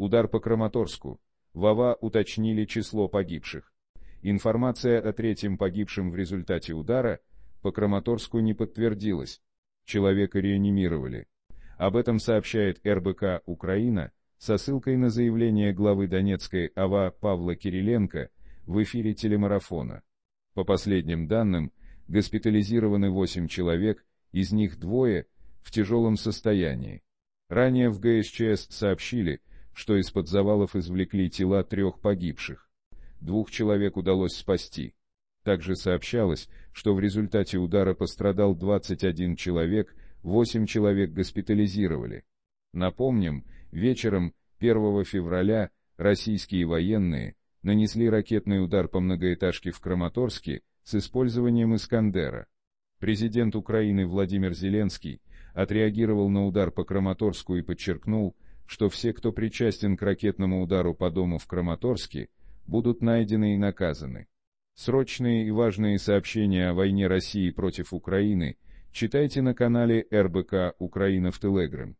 Удар по Краматорску. ВАВА уточнили число погибших. Информация о третьем погибшем в результате удара по Краматорску не подтвердилась. Человека реанимировали. Об этом сообщает РБК «Украина» со ссылкой на заявление главы Донецкой АВА Павла Кириленко в эфире телемарафона. По последним данным, госпитализированы 8 человек, из них двое в тяжелом состоянии. Ранее в ГСЧС сообщили, что из-под завалов извлекли тела трех погибших. Двух человек удалось спасти. Также сообщалось, что в результате удара пострадал 21 человек, 8 человек госпитализировали. Напомним, вечером 1 февраля российские военные нанесли ракетный удар по многоэтажке в Краматорске с использованием «Искандера». Президент Украины Владимир Зеленский отреагировал на удар по Краматорску и подчеркнул – что все, кто причастен к ракетному удару по дому в Краматорске, будут найдены и наказаны. Срочные и важные сообщения о войне России против Украины читайте на канале РБК «Украина в Телеграм».